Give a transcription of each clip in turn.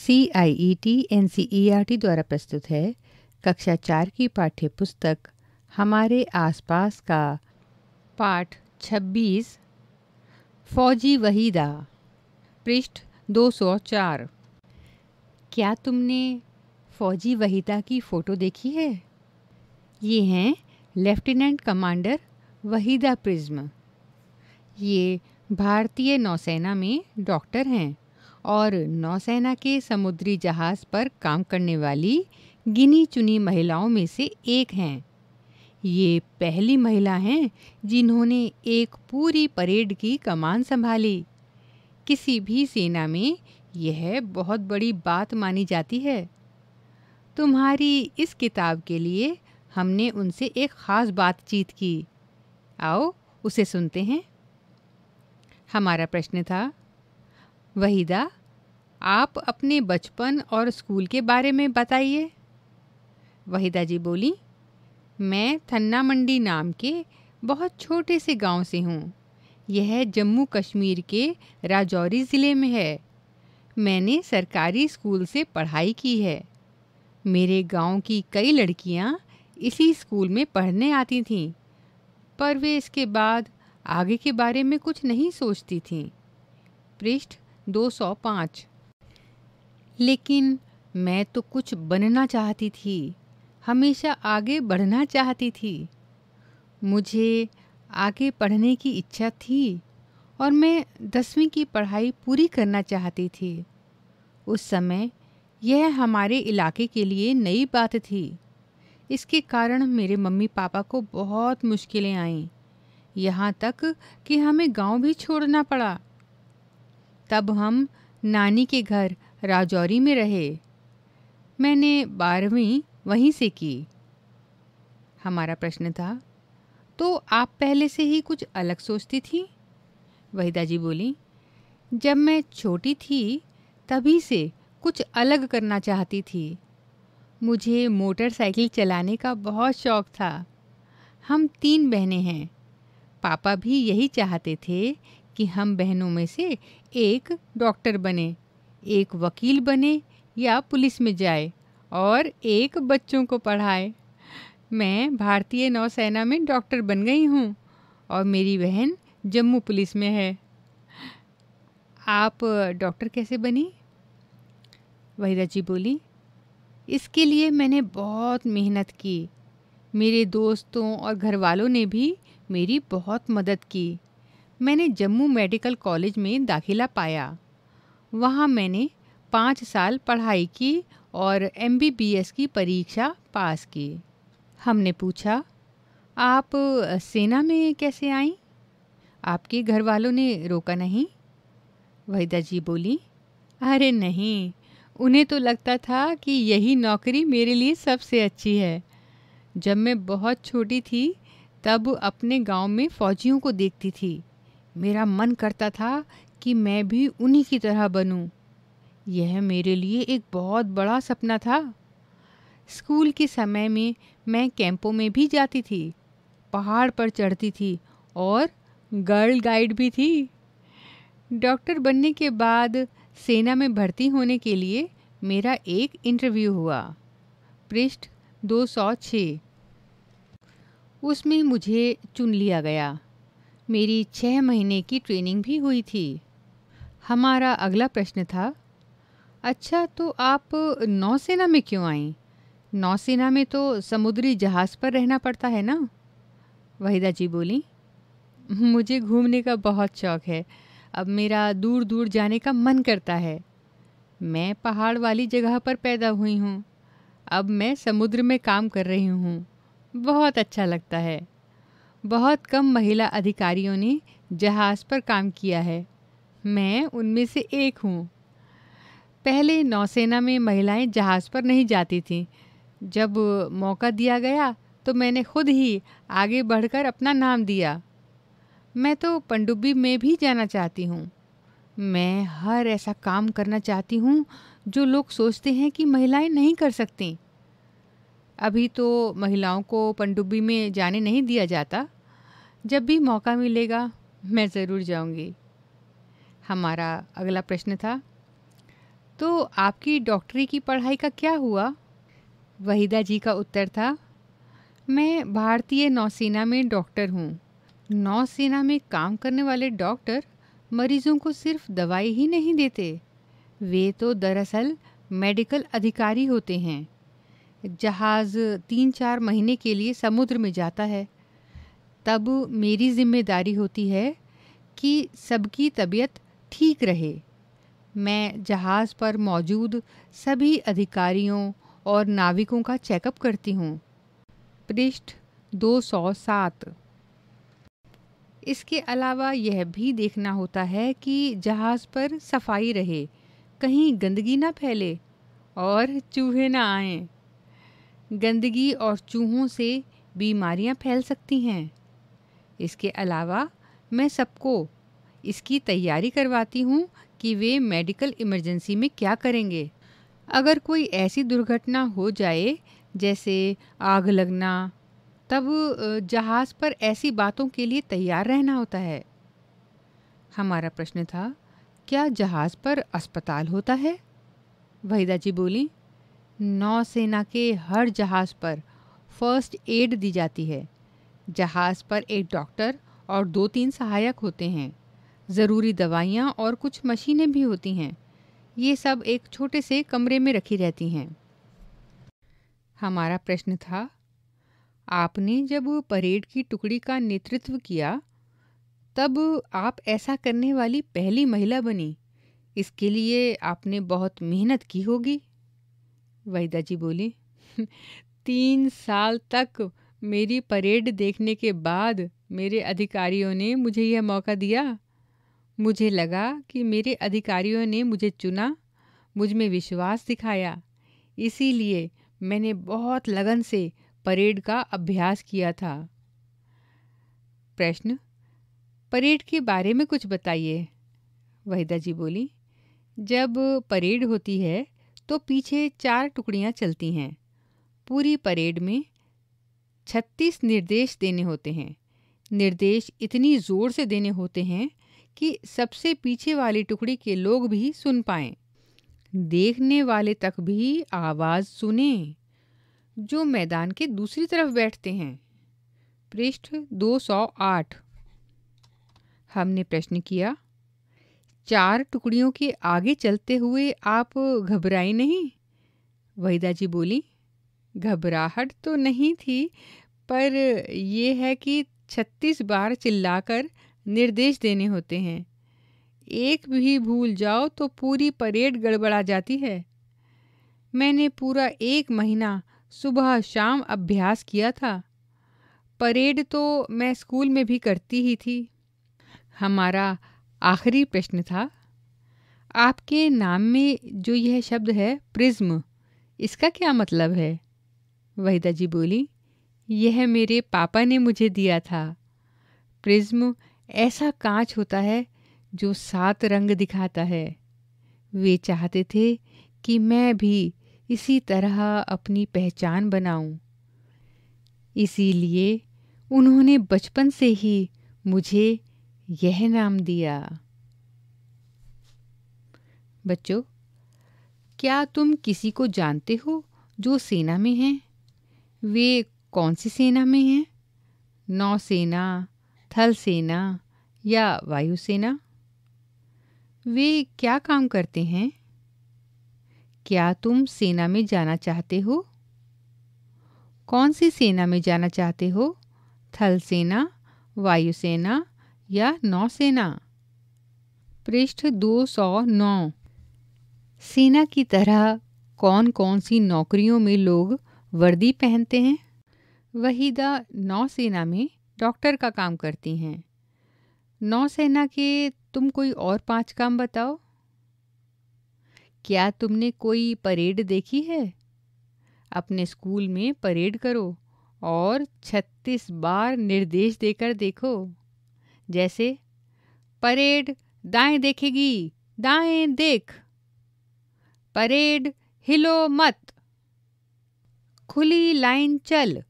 C I E T N C E R T द्वारा प्रस्तुत है कक्षा चार की पाठ्य पुस्तक हमारे आसपास का पाठ छब्बीस फौजी वहीदा पृष्ठ दो सौ चार क्या तुमने फौजी वहीदा की फ़ोटो देखी है ये हैं लेफ्टिनेंट कमांडर वहीदा प्रिज्म ये भारतीय नौसेना में डॉक्टर हैं और नौसेना के समुद्री जहाज़ पर काम करने वाली गिनी चुनी महिलाओं में से एक हैं ये पहली महिला हैं जिन्होंने एक पूरी परेड की कमान संभाली किसी भी सेना में यह बहुत बड़ी बात मानी जाती है तुम्हारी इस किताब के लिए हमने उनसे एक ख़ास बातचीत की आओ उसे सुनते हैं हमारा प्रश्न था वहीदा आप अपने बचपन और स्कूल के बारे में बताइए वहीदा जी बोली मैं थन्ना मंडी नाम के बहुत छोटे से गांव से हूँ यह जम्मू कश्मीर के राजौरी ज़िले में है मैंने सरकारी स्कूल से पढ़ाई की है मेरे गांव की कई लड़कियाँ इसी स्कूल में पढ़ने आती थीं पर वे इसके बाद आगे के बारे में कुछ नहीं सोचती थीं पृष्ठ 205 लेकिन मैं तो कुछ बनना चाहती थी हमेशा आगे बढ़ना चाहती थी मुझे आगे पढ़ने की इच्छा थी और मैं दसवीं की पढ़ाई पूरी करना चाहती थी उस समय यह हमारे इलाके के लिए नई बात थी इसके कारण मेरे मम्मी पापा को बहुत मुश्किलें आईं यहाँ तक कि हमें गांव भी छोड़ना पड़ा तब हम नानी के घर राजौरी में रहे मैंने बारहवीं वहीं से की हमारा प्रश्न था तो आप पहले से ही कुछ अलग सोचती थी वहीदा जी बोली जब मैं छोटी थी तभी से कुछ अलग करना चाहती थी मुझे मोटरसाइकिल चलाने का बहुत शौक था हम तीन बहनें हैं पापा भी यही चाहते थे कि हम बहनों में से एक डॉक्टर बने एक वकील बने या पुलिस में जाए और एक बच्चों को पढ़ाए मैं भारतीय नौसेना में डॉक्टर बन गई हूँ और मेरी बहन जम्मू पुलिस में है आप डॉक्टर कैसे बनी वहीरा जी बोली इसके लिए मैंने बहुत मेहनत की मेरे दोस्तों और घर वालों ने भी मेरी बहुत मदद की मैंने जम्मू मेडिकल कॉलेज में दाखिला पाया वहाँ मैंने पाँच साल पढ़ाई की और एम की परीक्षा पास की हमने पूछा आप सेना में कैसे आई आपके घर वालों ने रोका नहीं वहीदा जी बोली अरे नहीं उन्हें तो लगता था कि यही नौकरी मेरे लिए सबसे अच्छी है जब मैं बहुत छोटी थी तब अपने गांव में फ़ौजियों को देखती थी मेरा मन करता था कि मैं भी उन्हीं की तरह बनूं। यह मेरे लिए एक बहुत बड़ा सपना था स्कूल के समय में मैं कैंपों में भी जाती थी पहाड़ पर चढ़ती थी और गर्ल गाइड भी थी डॉक्टर बनने के बाद सेना में भर्ती होने के लिए मेरा एक इंटरव्यू हुआ पृष्ठ 206 उसमें मुझे चुन लिया गया मेरी छः महीने की ट्रेनिंग भी हुई थी हमारा अगला प्रश्न था अच्छा तो आप नौसेना में क्यों आई नौसेना में तो समुद्री जहाज़ पर रहना पड़ता है ना वहीदा जी बोली मुझे घूमने का बहुत शौक़ है अब मेरा दूर दूर जाने का मन करता है मैं पहाड़ वाली जगह पर पैदा हुई हूँ अब मैं समुद्र में काम कर रही हूँ बहुत अच्छा लगता है बहुत कम महिला अधिकारियों ने जहाज़ पर काम किया है मैं उनमें से एक हूँ पहले नौसेना में महिलाएं जहाज़ पर नहीं जाती थीं जब मौका दिया गया तो मैंने खुद ही आगे बढ़कर अपना नाम दिया मैं तो पनडुब्बी में भी जाना चाहती हूँ मैं हर ऐसा काम करना चाहती हूँ जो लोग सोचते हैं कि महिलाएं नहीं कर सकती अभी तो महिलाओं को पनडुब्बी में जाने नहीं दिया जाता जब भी मौका मिलेगा मैं ज़रूर जाऊंगी। हमारा अगला प्रश्न था तो आपकी डॉक्टरी की पढ़ाई का क्या हुआ वहीदा जी का उत्तर था मैं भारतीय नौसेना में डॉक्टर हूँ नौसेना में काम करने वाले डॉक्टर मरीजों को सिर्फ दवाई ही नहीं देते वे तो दरअसल मेडिकल अधिकारी होते हैं जहाज़ तीन चार महीने के लिए समुद्र में जाता है तब मेरी जिम्मेदारी होती है कि सबकी तबीयत ठीक रहे मैं जहाज़ पर मौजूद सभी अधिकारियों और नाविकों का चेकअप करती हूँ पृष्ठ 207 इसके अलावा यह भी देखना होता है कि जहाज़ पर सफाई रहे कहीं गंदगी ना फैले और चूहे ना आएं। गंदगी और चूहों से बीमारियां फैल सकती हैं इसके अलावा मैं सबको इसकी तैयारी करवाती हूँ कि वे मेडिकल इमरजेंसी में क्या करेंगे अगर कोई ऐसी दुर्घटना हो जाए जैसे आग लगना तब जहाज़ पर ऐसी बातों के लिए तैयार रहना होता है हमारा प्रश्न था क्या जहाज़ पर अस्पताल होता है वहीदा जी बोली नौसेना के हर जहाज़ पर फर्स्ट एड दी जाती है जहाज़ पर एक डॉक्टर और दो तीन सहायक होते हैं ज़रूरी दवाइयाँ और कुछ मशीनें भी होती हैं ये सब एक छोटे से कमरे में रखी रहती हैं हमारा प्रश्न था आपने जब परेड की टुकड़ी का नेतृत्व किया तब आप ऐसा करने वाली पहली महिला बनी इसके लिए आपने बहुत मेहनत की होगी वहीदा जी बोली तीन साल तक मेरी परेड देखने के बाद मेरे अधिकारियों ने मुझे यह मौका दिया मुझे लगा कि मेरे अधिकारियों ने मुझे चुना मुझ में विश्वास दिखाया इसीलिए मैंने बहुत लगन से परेड का अभ्यास किया था प्रश्न परेड के बारे में कुछ बताइए वहीदा जी बोली जब परेड होती है तो पीछे चार टुकड़ियां चलती हैं पूरी परेड में छत्तीस निर्देश देने होते हैं निर्देश इतनी ज़ोर से देने होते हैं कि सबसे पीछे वाली टुकड़ी के लोग भी सुन पाएं देखने वाले तक भी आवाज़ सुने जो मैदान के दूसरी तरफ बैठते हैं पृष्ठ 208 हमने प्रश्न किया चार टुकड़ियों के आगे चलते हुए आप घबराई नहीं वहीदा जी बोली घबराहट तो नहीं थी पर यह है कि छत्तीस बार चिल्लाकर निर्देश देने होते हैं एक भी भूल जाओ तो पूरी परेड गड़बड़ा जाती है मैंने पूरा एक महीना सुबह शाम अभ्यास किया था परेड तो मैं स्कूल में भी करती ही थी हमारा आखिरी प्रश्न था आपके नाम में जो यह शब्द है प्रिज्म इसका क्या मतलब है वहीदा जी बोली यह मेरे पापा ने मुझे दिया था प्रिज्म ऐसा कांच होता है जो सात रंग दिखाता है वे चाहते थे कि मैं भी इसी तरह अपनी पहचान बनाऊं। इसीलिए उन्होंने बचपन से ही मुझे यह नाम दिया बच्चों क्या तुम किसी को जानते हो जो सेना में है वे कौन सी सेना में हैं नौसेना थल सेना या वायुसेना वे क्या काम करते हैं क्या तुम सेना में जाना चाहते हो कौन सी सेना में जाना चाहते हो थल सेना वायुसेना या नौसेना पृष्ठ 209 सेना की तरह कौन कौन सी नौकरियों में लोग वर्दी पहनते हैं वहीदा नौसेना में डॉक्टर का काम करती हैं नौसेना के तुम कोई और पांच काम बताओ क्या तुमने कोई परेड देखी है अपने स्कूल में परेड करो और 36 बार निर्देश देकर देखो जैसे परेड दाएं देखेगी दाएं देख परेड हिलो मत खुली लाइन चल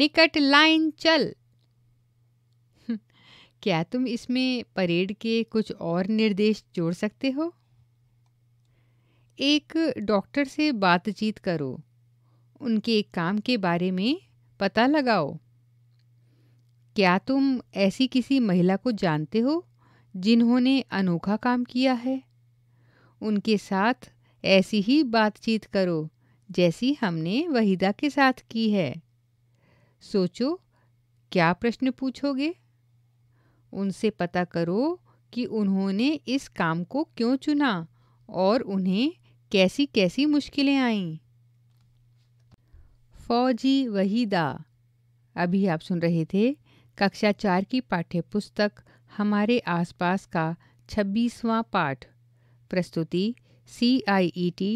निकट लाइन चल क्या तुम इसमें परेड के कुछ और निर्देश जोड़ सकते हो एक डॉक्टर से बातचीत करो उनके काम के बारे में पता लगाओ क्या तुम ऐसी किसी महिला को जानते हो जिन्होंने अनोखा काम किया है उनके साथ ऐसी ही बातचीत करो जैसी हमने वहीदा के साथ की है सोचो क्या प्रश्न पूछोगे उनसे पता करो कि उन्होंने इस काम को क्यों चुना और उन्हें कैसी कैसी मुश्किलें आईं फौजी वहीदा अभी आप सुन रहे थे कक्षा चार की पाठ्य पुस्तक हमारे आसपास का छब्बीसवां पाठ प्रस्तुति C I E T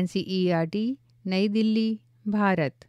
N C E R T Nai Delhi Bharat